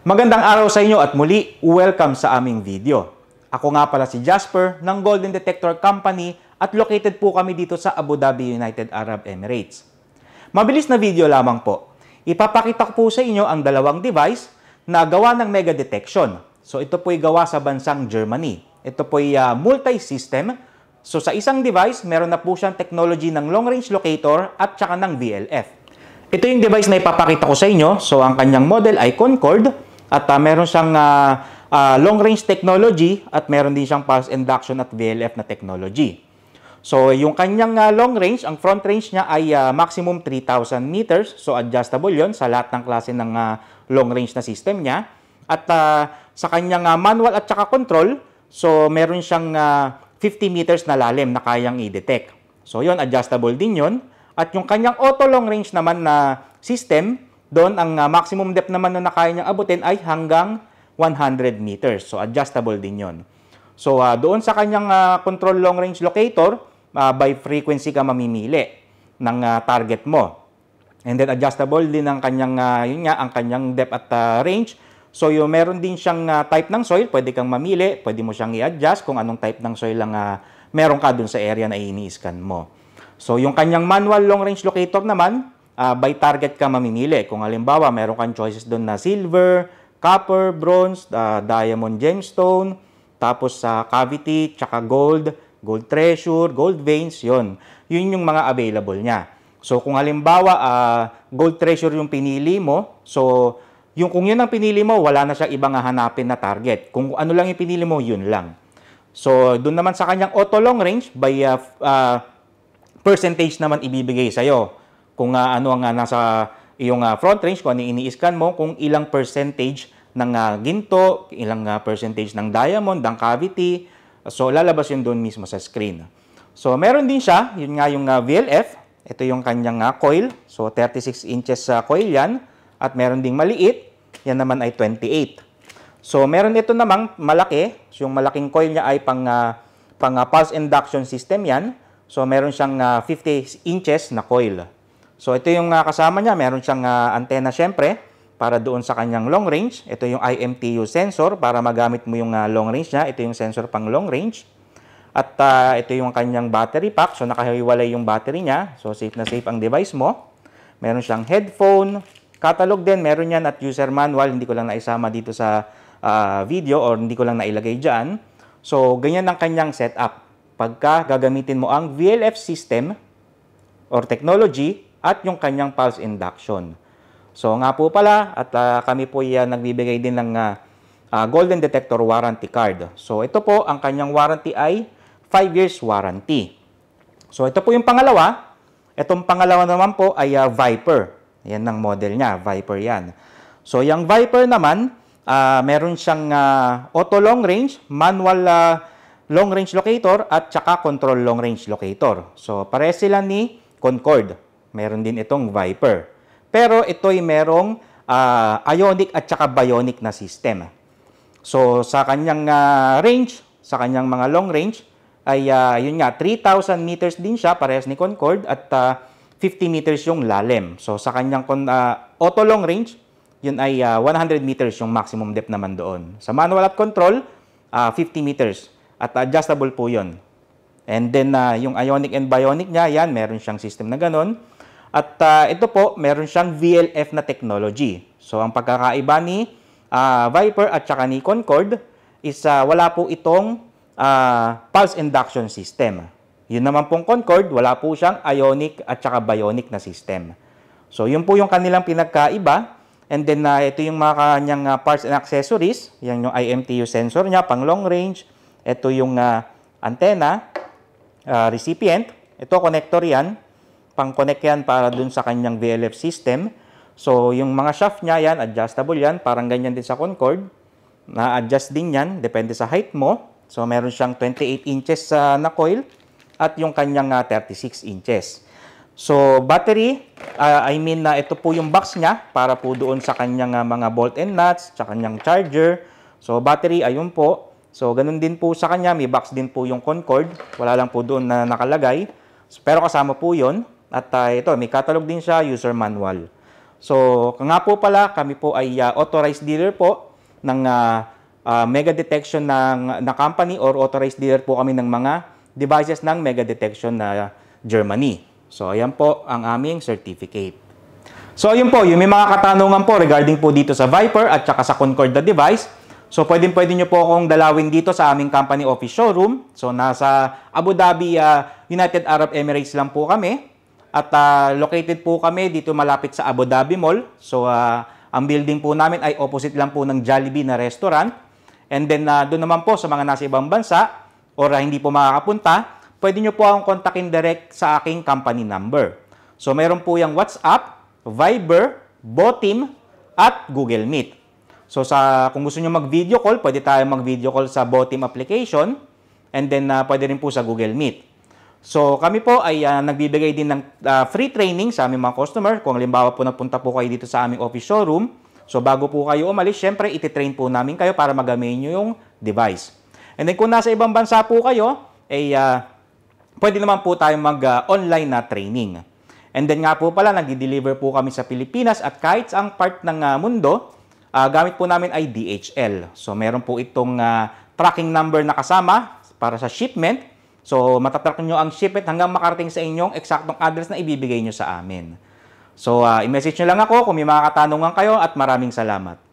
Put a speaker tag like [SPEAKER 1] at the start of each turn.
[SPEAKER 1] Magandang araw sa inyo at muli, welcome sa aming video. Ako nga pala si Jasper ng Golden Detector Company at located po kami dito sa Abu Dhabi, United Arab Emirates. Mabilis na video lamang po. Ipapakita ko po sa inyo ang dalawang device na gawa ng mega detection. So ito po'y gawa sa bansang Germany. Ito po'y uh, multi-system. So sa isang device, meron na po siyang technology ng long range locator at saka ng VLF. Ito yung device na ipapakita ko sa inyo. So ang kanyang model ay Concord at uh, meron siyang uh, uh, long-range technology at meron din siyang pulse induction at VLF na technology. So, yung kanyang uh, long range, ang front range niya ay uh, maximum 3,000 meters. So, adjustable yon sa lahat ng klase ng uh, long range na system niya. At uh, sa kanyang uh, manual at saka control, so meron siyang uh, 50 meters na lalim na kayang i-detect. So, yon adjustable din yon At yung kanyang auto long range naman na system, doon, ang uh, maximum depth naman na kaya niyang abutin ay hanggang 100 meters. So, adjustable din yon. So, uh, doon sa kanyang uh, control long range locator, uh, by frequency ka mamimili ng uh, target mo. And then, adjustable din ang kanyang, uh, yun nga, ang kanyang depth at uh, range. So, yung meron din siyang uh, type ng soil, pwede kang mamili, pwede mo siyang i-adjust kung anong type ng soil ang uh, meron ka doon sa area na ini-scan mo. So, yung kanyang manual long range locator naman, uh, by target ka mamimili. Kung halimbawa, meron kang choices doon na silver, copper, bronze, uh, diamond gemstone, tapos sa uh, cavity, tsaka gold, gold treasure, gold veins, yon. Yun yung mga available niya. So kung halimbawa, uh, gold treasure yung pinili mo, so yung kung yun ang pinili mo, wala na siya ibang hahanapin na target. Kung ano lang yung pinili mo, yun lang. So doon naman sa kanyang auto long range by uh, uh, percentage naman ibibigay sa'yo kung uh, ano ang uh, nasa iyong uh, front range, kung ano ini-scan mo, kung ilang percentage ng uh, ginto, ilang uh, percentage ng diamond, ng cavity. So, lalabas yun doon mismo sa screen. So, meron din siya, yun nga yung uh, VLF. Ito yung kanyang uh, coil. So, 36 inches uh, coil yan. At meron ding maliit. Yan naman ay 28. So, meron ito namang malaki. So, yung malaking coil niya ay pang, uh, pang uh, pulse induction system yan. So, meron siyang uh, 50 inches na coil. So ito yung uh, kasama niya, meron siyang uh, antenna syempre para doon sa kanyang long range. Ito yung IMTU sensor para magamit mo yung uh, long range niya. Ito yung sensor pang long range. At uh, ito yung kanyang battery pack. So nakahiwalay yung battery niya. So safe na safe ang device mo. Meron siyang headphone. Catalog din, meron yan at user manual. Hindi ko lang naisama dito sa uh, video or hindi ko lang nailagay dyan. So ganyan ang kanyang setup. Pagka gagamitin mo ang VLF system or technology, at yung kanyang pulse induction. So nga po pala at uh, kami po yan uh, nagbibigay din ng uh, uh, golden detector warranty card. So ito po ang kanyang warranty ay 5 years warranty. So ito po yung pangalawa. Itong pangalawa naman po ay uh, Viper. Yan ang model niya, Viper yan. So yung Viper naman, uh, meron siyang uh, auto long range, manual uh, long range locator at saka control long range locator. So pare sila ni Concord. Meron din itong Viper. Pero ito'y merong uh, ionic at saka bionic na system. So sa kanyang uh, range, sa kanyang mga long range, ay uh, yun nga, 3,000 meters din siya, parehas ni Concorde, at uh, 50 meters yung lalim. So sa kanyang uh, auto long range, yun ay uh, 100 meters yung maximum depth naman doon. Sa manual at control, uh, 50 meters. At adjustable po yun. And then uh, yung ionic and bionic niya, yan, meron siyang system na ganun. At uh, ito po, meron siyang VLF na technology. So ang pagkakaiba ni uh, Viper at saka ni Concord is uh, wala po itong uh, pulse induction system. Yun naman pong Concord, wala po siyang ionic at saka bionic na system. So yun po yung kanilang pinagkaiba. And then uh, ito yung mga kanyang uh, parts and accessories. Yan yung IMTU sensor niya, pang long range. Ito yung uh, antenna uh, recipient. Ito, connector yan. Pang-connect yan para dun sa kanyang VLF system. So, yung mga shaft niya yan, adjustable yan. Parang ganyan din sa Concord. Na-adjust din yan, depende sa height mo. So, meron siyang 28 inches uh, na coil at yung kanyang uh, ah, 36 inches. So, battery, uh, I mean uh, ito po yung box niya para po doon sa kanyang uh, mga bolt and nuts, sa kanyang charger. So, battery, ayun po, So, ganun din po sa kanya. May box din po yung Concord. Wala lang po doon na nakalagay. Pero kasama po yon At uh, ito, may catalog din siya, user manual. So, nga po pala, kami po ay uh, authorized dealer po ng uh, uh, mega detection ng, na company or authorized dealer po kami ng mga devices ng mega detection na Germany. So, ayan po ang aming certificate. So, ayun po, yung may mga katanungan po regarding po dito sa Viper at saka sa Concord na device, So, pwedeng-pwede nyo po akong dalawin dito sa aming company office showroom. So, nasa Abu Dhabi, uh, United Arab Emirates lang po kami. At uh, located po kami dito malapit sa Abu Dhabi Mall. So, uh, ang building po namin ay opposite lang po ng Jollibee na restaurant. And then, uh, doon naman po sa mga nasa ibang bansa or uh, hindi po makakapunta, pwede nyo po akong kontakin direct sa aking company number. So, meron po yung WhatsApp, Viber, Botim, at Google Meet. So sa kung gusto niyo mag-video call, pwede tayo mag-video call sa Botim application and then uh, pwede rin po sa Google Meet. So kami po ay uh, nagbibigay din ng uh, free training sa aming mga customer. Kung halimbawa po napunta po kayo dito sa aming office showroom, so bago po kayo umalis, syempre ititrain po namin kayo para magamay niyo yung device. And then kung nasa ibang bansa po kayo, ay uh, pwede naman po tayo mag-online uh, na training. And then nga po pala, nagdi-deliver po kami sa Pilipinas at kahit ang part ng uh, mundo, Uh, gamit po namin ay DHL. So meron po itong uh, tracking number na kasama para sa shipment. So matatrack nyo ang shipment hanggang makarating sa inyong eksaktong address na ibibigay nyo sa amin. So uh, i-message nyo lang ako kung may mga katanungan kayo at maraming salamat.